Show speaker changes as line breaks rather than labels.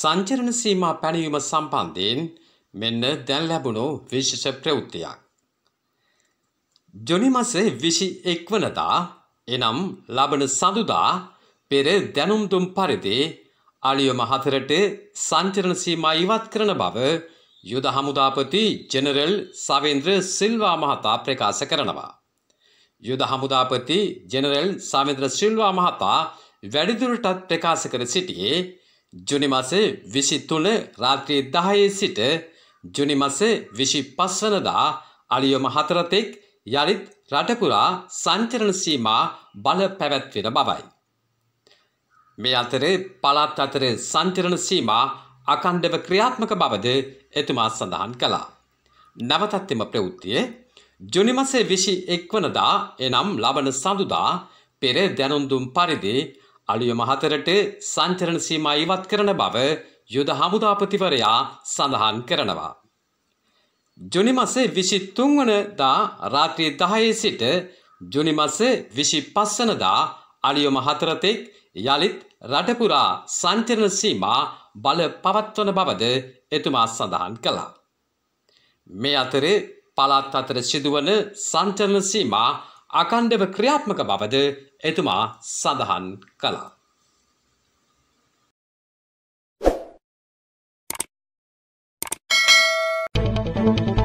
සංචරණ සීමා පැනවීම සම්බන්ධයෙන් මෙන්න දැන් ලැබුණු විශේෂ ප්‍රවෘත්තියක්. ජොනි මසේ විසි එක්වනදා එනම් ලබන සඳුදා පෙර දැනුම්දුම් පරිදි අලියම හතරට සංචරණ සීමා ඉවත් කරන බව යුද හමුදාපති ජෙනරල් සවේන්ද්‍ර සිල්වා මහතා ප්‍රකාශ කරනවා. යුද හමුදාපති ජෙනරල් සාමින්ද්‍ර සිල්වා මහතා වැඩිදුරටත් ප්‍රකාශ කර සිටියේ ජුනි මස විසි තුන රාත්‍රී දහයේ සිට ජුනි මස විසි පස්වනදා අලියොම හතරතෙක් යළිත් රටපුරා සංචරණ සීමා බල පැවැත්වෙන බවයි. මේ අතරේ පළාත් අතර සංචරණ සීමා අකණ්ඩව ක්‍රියාත්මක බවද එතුමා සඳහන් කළා. නවතත් එම ප්‍රවෘත්තියේ ජුනිමසේ විසි එක්වනදා එනම් ලබන සඳුදා පෙර දැනුන්දුම් පරිදි අලියම හතරට සංචරණ සීමා ඉවත් කරන බව යුද හමුදාපතිවරයා සඳහන් කරනවා. ජුනිමසේ විසි තුන්වනදා රාත්‍රී දහයේ සිට ජුනිමසේ විසි පස්සනදා අලියොම හතරතෙක් යළිත් රටපුරා සංචරණ සීමා බල පවත්වන බවද එතුමා සඳහන් කළා. මේ අතරේ පළාත් අතර සිදුවන සංචරණ සීමා අකණ්ඩව ක්‍රියාත්මක බවද එතුමා සඳහන් කළා. thank you